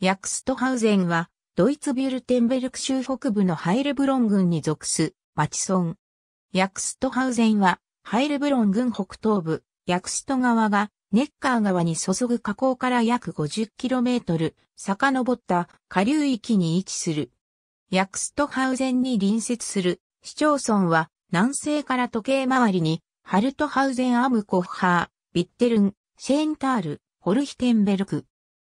ヤクストハウゼンは、ドイツビュルテンベルク州北部のハイルブロン郡に属す、町村。ヤクストハウゼンは、ハイルブロン郡北東部、ヤクスト川が、ネッカー川に注ぐ河口から約 50km、遡った下流域に位置する。ヤクストハウゼンに隣接する市町村は、南西から時計回りに、ハルトハウゼンアムコッハー、ビッテルン、シェーンタール、ホルヒテンベルク、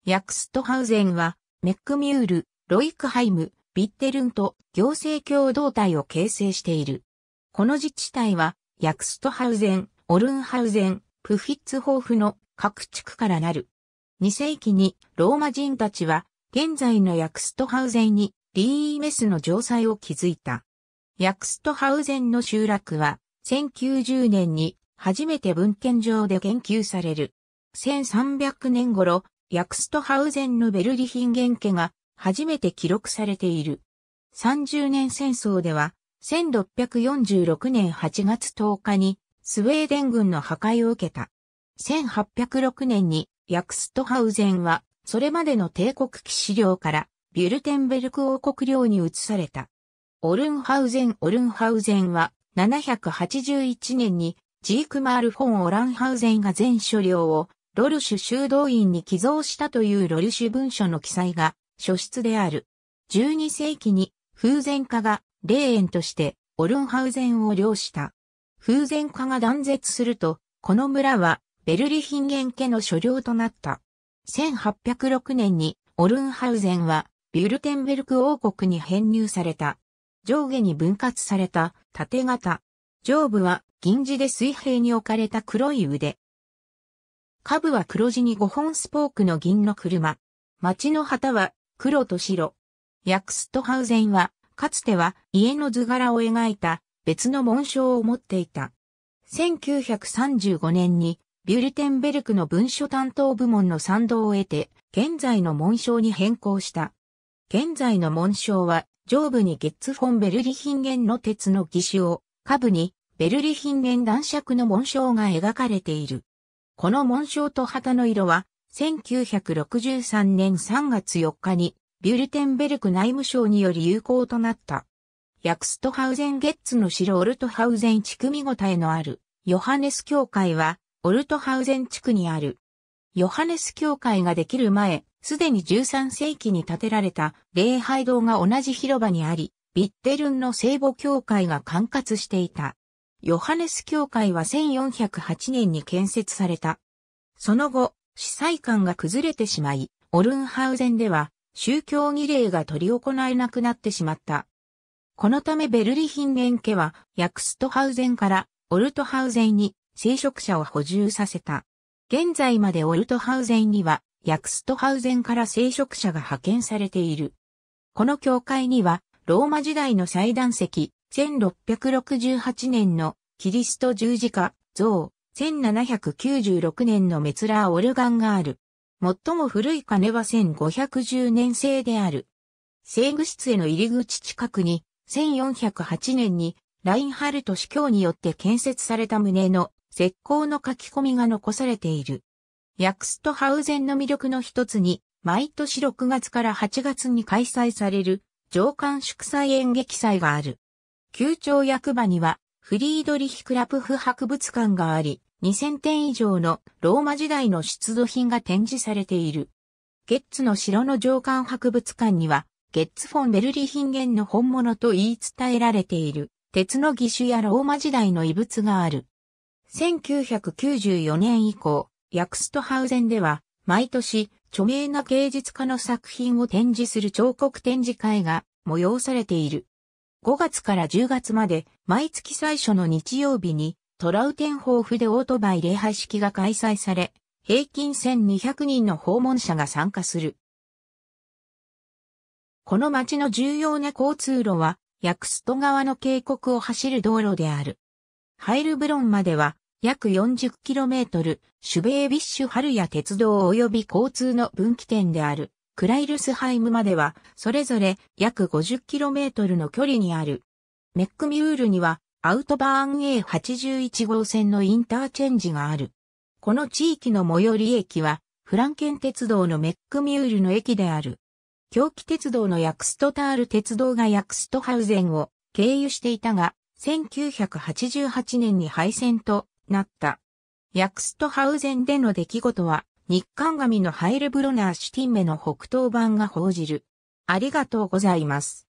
ヤクストハウゼンは、メックミュール、ロイクハイム、ビッテルンと行政共同体を形成している。この自治体は、ヤクストハウゼン、オルンハウゼン、プフィッツホーフの各地区からなる。2世紀にローマ人たちは、現在のヤクストハウゼンにリーメスの城塞を築いた。ヤクストハウゼンの集落は、1090年に初めて文献上で研究される。1300年頃、ヤクストハウゼンのベルリヒンゲン家が初めて記録されている。30年戦争では、1646年8月10日にスウェーデン軍の破壊を受けた。1806年にヤクストハウゼンはそれまでの帝国騎士領からビュルテンベルク王国領に移された。オルンハウゼン・オルンハウゼンは781年にジークマール・フォン・オランハウゼンが全所領をロルシュ修道院に寄贈したというロルシュ文書の記載が書出である。12世紀に風前家が霊園としてオルンハウゼンを領した。風前家が断絶すると、この村はベルリヒンゲン家の所領となった。1806年にオルンハウゼンはビュルテンベルク王国に編入された。上下に分割された縦型。上部は銀地で水平に置かれた黒い腕。下部は黒地に5本スポークの銀の車。町の旗は黒と白。ヤクストハウゼンは、かつては家の図柄を描いた別の紋章を持っていた。1935年にビュルテンベルクの文書担当部門の賛同を得て、現在の紋章に変更した。現在の紋章は、上部にゲッツフォンベルリヒンゲンの鉄の義手を、下部にベルリヒンゲン男爵の紋章が描かれている。この紋章と旗の色は、1963年3月4日に、ビュルテンベルク内務省により有効となった。ヤクストハウゼンゲッツの城オルトハウゼン地区見応えのある、ヨハネス教会は、オルトハウゼン地区にある。ヨハネス教会ができる前、すでに13世紀に建てられた礼拝堂が同じ広場にあり、ビッテルンの聖母教会が管轄していた。ヨハネス教会は1408年に建設された。その後、司祭官が崩れてしまい、オルンハウゼンでは宗教儀礼が取り行えなくなってしまった。このためベルリヒンゲン家はヤクストハウゼンからオルトハウゼンに聖職者を補充させた。現在までオルトハウゼンにはヤクストハウゼンから聖職者が派遣されている。この教会にはローマ時代の祭壇石、1668年のキリスト十字架、像、1796年のメツラーオルガンがある。最も古い鐘は1510年製である。西具室への入り口近くに、1408年にラインハルト司教によって建設された胸の石膏の書き込みが残されている。ヤクストハウゼンの魅力の一つに、毎年6月から8月に開催される、上官祝祭演劇祭がある。旧庁役場には、フリードリヒクラプフ博物館があり、2000点以上のローマ時代の出土品が展示されている。ゲッツの城の上官博物館には、ゲッツフォン・ベルリヒンゲンの本物と言い伝えられている、鉄の義手やローマ時代の遺物がある。1994年以降、ヤクストハウゼンでは、毎年、著名な芸術家の作品を展示する彫刻展示会が催されている。5月から10月まで毎月最初の日曜日にトラウテンホーフでオートバイ礼拝式が開催され、平均1200人の訪問者が参加する。この町の重要な交通路は、ヤクスト川の渓谷を走る道路である。ハイルブロンまでは、約 40km、シュベービッシュ春や鉄道及び交通の分岐点である。クライルスハイムまでは、それぞれ約 50km の距離にある。メックミュールには、アウトバーン A81 号線のインターチェンジがある。この地域の最寄り駅は、フランケン鉄道のメックミュールの駅である。狂気鉄道のヤクストタール鉄道がヤクストハウゼンを経由していたが、1988年に廃線となった。ヤクストハウゼンでの出来事は日刊紙のハイルブロナーシティンメの北東版が報じる。ありがとうございます。